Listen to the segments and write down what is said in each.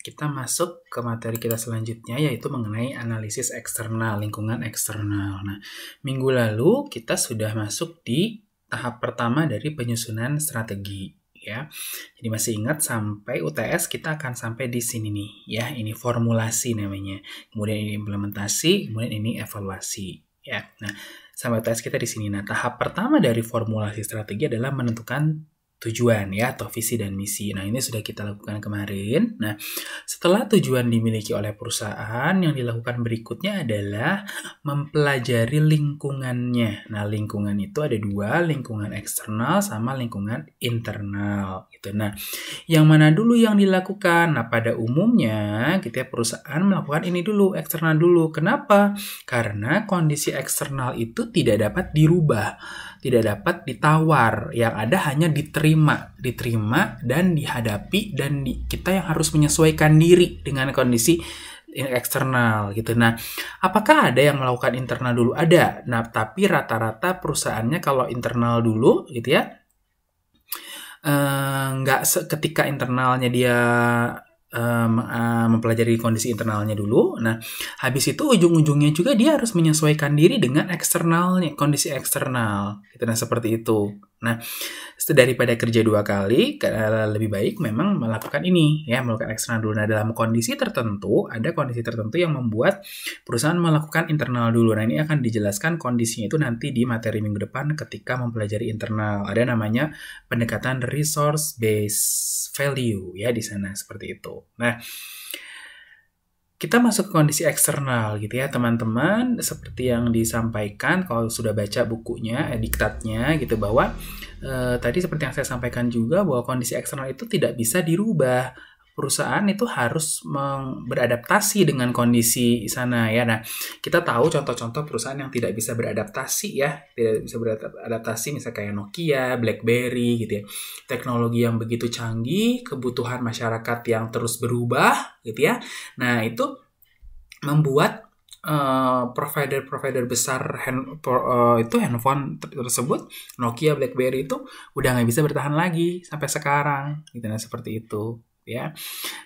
kita masuk ke materi kita selanjutnya yaitu mengenai analisis eksternal, lingkungan eksternal. Nah, minggu lalu kita sudah masuk di tahap pertama dari penyusunan strategi ya. Jadi masih ingat sampai UTS kita akan sampai di sini nih ya, ini formulasi namanya. Kemudian ini implementasi, kemudian ini evaluasi ya. Nah, sampai UTS kita di sini. Nah, tahap pertama dari formulasi strategi adalah menentukan tujuan ya atau visi dan misi. Nah, ini sudah kita lakukan kemarin. Nah, setelah tujuan dimiliki oleh perusahaan, yang dilakukan berikutnya adalah mempelajari lingkungannya. Nah, lingkungan itu ada dua, lingkungan eksternal sama lingkungan internal gitu. Nah, yang mana dulu yang dilakukan? Nah, pada umumnya gitu ya perusahaan melakukan ini dulu, eksternal dulu. Kenapa? Karena kondisi eksternal itu tidak dapat dirubah, tidak dapat ditawar. Yang ada hanya diterima diterima, diterima dan dihadapi dan di, kita yang harus menyesuaikan diri dengan kondisi eksternal gitu. Nah, apakah ada yang melakukan internal dulu? Ada. Nah, tapi rata-rata perusahaannya kalau internal dulu gitu ya, eh, nggak eh, ketika internalnya dia um, mempelajari kondisi internalnya dulu. Nah, habis itu ujung-ujungnya juga dia harus menyesuaikan diri dengan eksternalnya, kondisi eksternal. Gitu, nah, seperti itu. Nah, daripada kerja dua kali, lebih baik memang melakukan ini, ya, melakukan eksternal dulu. Nah, dalam kondisi tertentu, ada kondisi tertentu yang membuat perusahaan melakukan internal dulu. Nah, ini akan dijelaskan kondisinya itu nanti di materi minggu depan ketika mempelajari internal. Ada namanya pendekatan resource-based value, ya, di sana seperti itu. Nah, kita masuk ke kondisi eksternal gitu ya teman-teman seperti yang disampaikan kalau sudah baca bukunya eh, diktatnya gitu bahwa eh, tadi seperti yang saya sampaikan juga bahwa kondisi eksternal itu tidak bisa dirubah perusahaan itu harus beradaptasi dengan kondisi sana ya. Nah, kita tahu contoh-contoh perusahaan yang tidak bisa beradaptasi ya, tidak bisa beradaptasi misalnya kayak Nokia, BlackBerry gitu ya. Teknologi yang begitu canggih, kebutuhan masyarakat yang terus berubah gitu ya. Nah, itu membuat eh, provider-provider uh, besar hand, uh, itu handphone tersebut Nokia BlackBerry itu udah nggak bisa bertahan lagi sampai sekarang gitu nah seperti itu ya.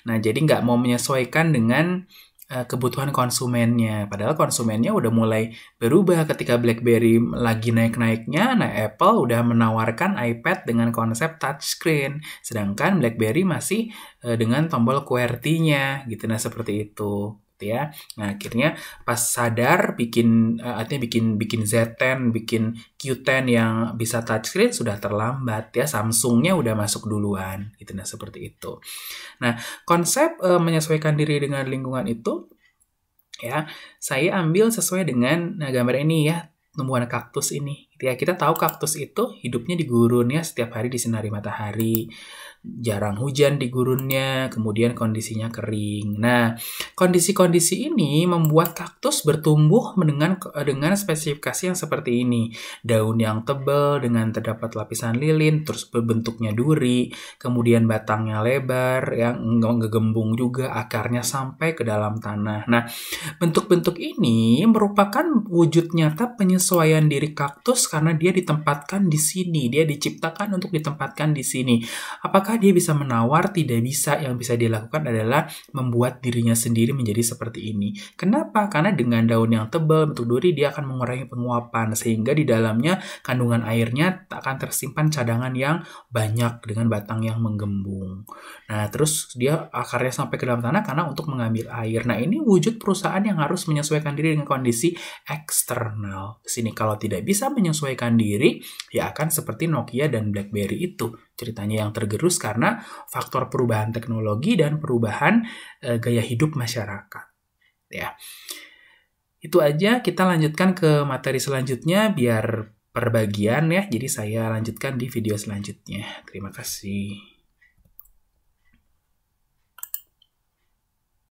Nah, jadi nggak mau menyesuaikan dengan uh, kebutuhan konsumennya. Padahal konsumennya udah mulai berubah ketika BlackBerry lagi naik-naiknya. Nah, Apple udah menawarkan iPad dengan konsep touchscreen, sedangkan BlackBerry masih uh, dengan tombol QWERTY-nya gitu nah seperti itu ya. Nah, akhirnya pas sadar bikin uh, artinya bikin bikin Z10, bikin Q10 yang bisa touchscreen sudah terlambat ya. Samsungnya udah masuk duluan gitu nah seperti itu. Nah, konsep uh, menyesuaikan diri dengan lingkungan itu ya, saya ambil sesuai dengan nah, gambar ini ya, tumbuhan kaktus ini. Ya, kita tahu kaktus itu hidupnya di gurun ya, setiap hari di sinari matahari jarang hujan di gurunnya, kemudian kondisinya kering. Nah, kondisi-kondisi ini membuat kaktus bertumbuh dengan dengan spesifikasi yang seperti ini. Daun yang tebal dengan terdapat lapisan lilin, terus bentuknya duri, kemudian batangnya lebar, yang ngegembung juga akarnya sampai ke dalam tanah. Nah, bentuk-bentuk ini merupakan wujud nyata penyesuaian diri kaktus karena dia ditempatkan di sini, dia diciptakan untuk ditempatkan di sini. Apakah dia bisa menawar? Tidak bisa. Yang bisa dia lakukan adalah membuat dirinya sendiri menjadi seperti ini. Kenapa? Karena dengan daun yang tebal bentuk duri dia akan mengurangi penguapan sehingga di dalamnya kandungan airnya tak akan tersimpan cadangan yang banyak dengan batang yang menggembung. Nah, terus dia akarnya sampai ke dalam tanah karena untuk mengambil air. Nah, ini wujud perusahaan yang harus menyesuaikan diri dengan kondisi eksternal. Sini kalau tidak bisa menyesuaikan diri, ya akan seperti Nokia dan BlackBerry itu ceritanya yang tergerus karena faktor perubahan teknologi dan perubahan e, gaya hidup masyarakat. Ya. Itu aja kita lanjutkan ke materi selanjutnya biar perbagian ya. Jadi saya lanjutkan di video selanjutnya. Terima kasih.